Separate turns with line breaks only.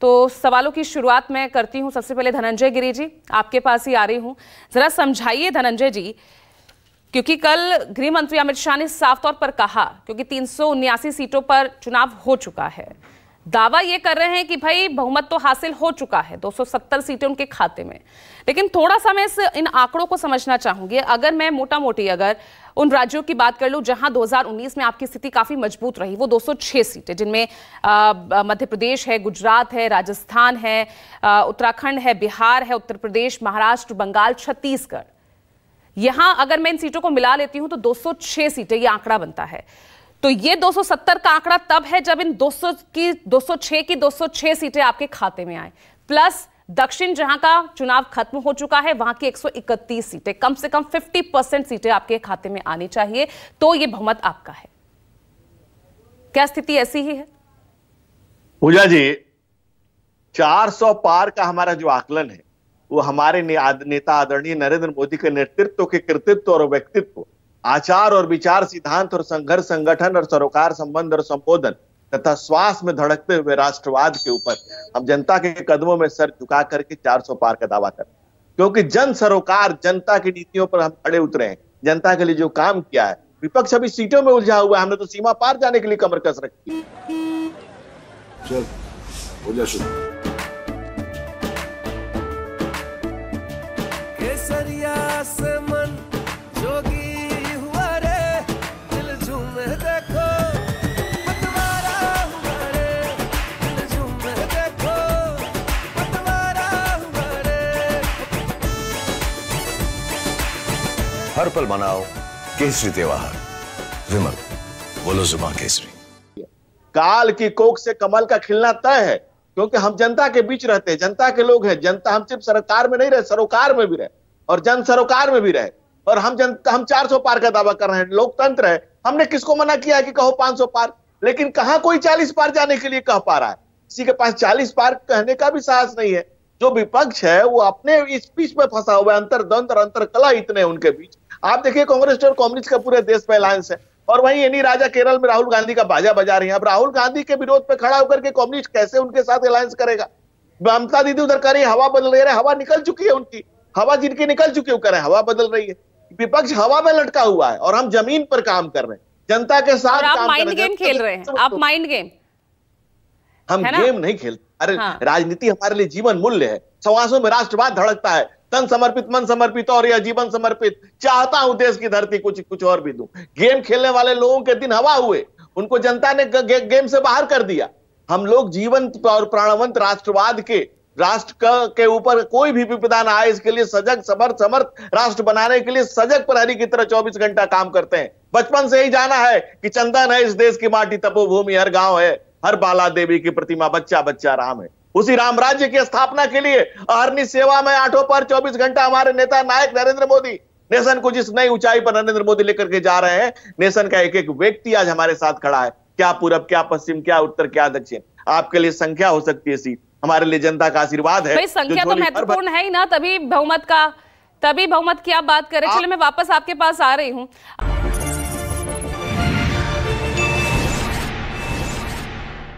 तो सवालों की शुरुआत मैं करती हूँ सबसे पहले धनंजय गिरी जी आपके पास ही आ रही हूँ ज़रा समझाइए धनंजय जी क्योंकि कल गृह मंत्री अमित शाह ने साफ तौर पर कहा क्योंकि तीन सीटों पर चुनाव हो चुका है दावा ये कर रहे हैं कि भाई बहुमत तो हासिल हो चुका है 270 सीटें उनके खाते में लेकिन थोड़ा सा मैं इस इन आंकड़ों को समझना चाहूंगी अगर मैं मोटा मोटी अगर उन राज्यों की बात कर लो जहां 2019 में आपकी स्थिति काफी मजबूत रही वो 206 सीटें जिनमें मध्य प्रदेश है गुजरात है राजस्थान है उत्तराखंड है बिहार है उत्तर प्रदेश महाराष्ट्र बंगाल छत्तीसगढ़ यहां अगर मैं इन सीटों को मिला लेती हूं तो 206 सीटें ये आंकड़ा बनता है तो ये 270 का आंकड़ा तब है जब इन 200 की 206 की 206 सीटें आपके खाते में आए प्लस दक्षिण जहां का चुनाव खत्म हो चुका है वहां की 131 सीटें कम से कम 50 परसेंट सीटें आपके खाते में आनी चाहिए तो ये बहुमत आपका है क्या स्थिति ऐसी ही है
पूजा जी 400 पार का हमारा जो आकलन है वो हमारे ने, नेता आदरणीय नरेंद्र मोदी के नेतृत्व के कृतित्व और व्यक्तित्व आचार और विचार सिद्धांत और संघर्ष संगठन और सरोकार संबंध और संबोधन तथा श्वास में धड़कते हुए राष्ट्रवाद के ऊपर हम जनता के कदमों में सर झुका करके 400 पार का दावा करें क्योंकि जन सरोकार जनता की नीतियों पर हम खड़े उतरे हैं जनता के लिए जो काम किया है विपक्ष अभी सीटों में उलझा हुआ है हमने तो सीमा पार जाने के लिए कमर कस रखी
केसरिया
हर पल मनाओ केसरी त्योहार विमल बोलो जुमा केसरी काल की कोक से कमल का खिलना तय है क्योंकि हम जनता के बीच रहते हैं जनता के लोग हैं जनता हम सिर्फ सरकार में नहीं रहे सरोकार में भी रहे और जन सरोकार में भी रहे और हम जनता हम 400 पार का दावा कर रहे हैं लोकतंत्र है हमने किसको मना किया कि कहो 500 पार लेकिन कहा कोई 40 पार जाने के लिए कह पा रहा है किसी के पास 40 पार कहने का भी साहस नहीं है जो विपक्ष है वो अपने इस बीच में फंसा हुआ है अंतर द्वंद और अंतर कला इतने उनके बीच आप देखिए कांग्रेस और कम्युनिस्ट का पूरे देश में अलायंस है और वहीं एनी राजा केरल में राहुल गांधी का बाजा बजा रहे हैं अब राहुल गांधी के विरोध पे खड़ा होकर के कम्युनिस्ट कैसे उनके साथ अलायंस करेगा ममता दीदी उधर कर रही हवा बदल रही है हवा निकल चुकी है उनकी हवा जिनकी निकल चुकी है वो कह हवा बदल रही है विपक्ष हवा में लटका हुआ है और हम जमीन पर काम कर रहे हैं जनता के साथ आप माइंड गेम खेल रहे हैं आप
माइंड तो- गेम हम गेम नहीं
खेलते अरे हाँ। राजनीति हमारे लिए जीवन मूल्य है सवासों में राष्ट्रवाद धड़कता है तन समर्पित मन समर्पित और यह जीवन समर्पित चाहता हूं देश की धरती कुछ कुछ और भी दूं गेम खेलने वाले लोगों के दिन हवा हुए उनको जनता ने गे, गेम से बाहर कर दिया हम लोग जीवंत और प्राणवंत राष्ट्रवाद के राष्ट्र के ऊपर कोई भी विपदा ना आए इसके लिए सजग समर्थ समर्थ राष्ट्र बनाने के लिए सजग प्रहरी की तरह 24 घंटा काम करते हैं बचपन से ही जाना है कि चंदन है इस देश की माटी तपोभूमि हर गांव है हर बाला देवी की प्रतिमा बच्चा बच्चा राम है उसी राम राज्य की स्थापना के लिए अहरनी सेवा में आठों पर 24 घंटा हमारे नेता नायक नरेंद्र मोदी नेशन को जिस नई ऊंचाई पर नरेंद्र मोदी लेकर के जा रहे हैं नेशन का एक एक व्यक्ति आज हमारे साथ खड़ा है क्या पूरब क्या पश्चिम क्या उत्तर क्या दक्षिण आपके लिए संख्या हो सकती है सीट हमारे लिए जनता का आशीर्वाद है संख्या तो महत्वपूर्ण
है ही ना तभी बहुमत का तभी बहुमत की आप बात करें हाँ। चलिए मैं वापस आपके पास आ रही हूँ